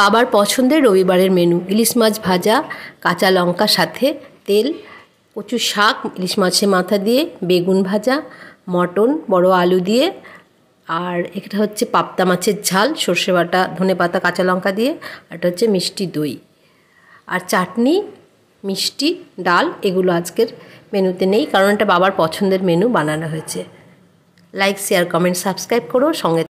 বাবার পছন্দের রবিবারের মেনু ইলিশ মাছ ভাজা কাঁচা লঙ্কা সাথে তেল কচু শাক ইলিশ মাছের মাথা দিয়ে বেগুন ভাজা মটন বড় আলু দিয়ে আর এটা হচ্ছে পাপ্তা মাছের ঝাল সর্ষে বাটা ধনে পাতা কাঁচা লঙ্কা দিয়ে আর এটা হচ্ছে মিষ্টি দই আর চাটনি মিষ্টি ডাল এগুলো আজকের মেনুতে নেই কারণ এটা বাবার পছন্দের মেনু বানানো হয়েছে লাইক শেয়ার কমেন্ট সাবস্ক্রাইব করো সঙ্গে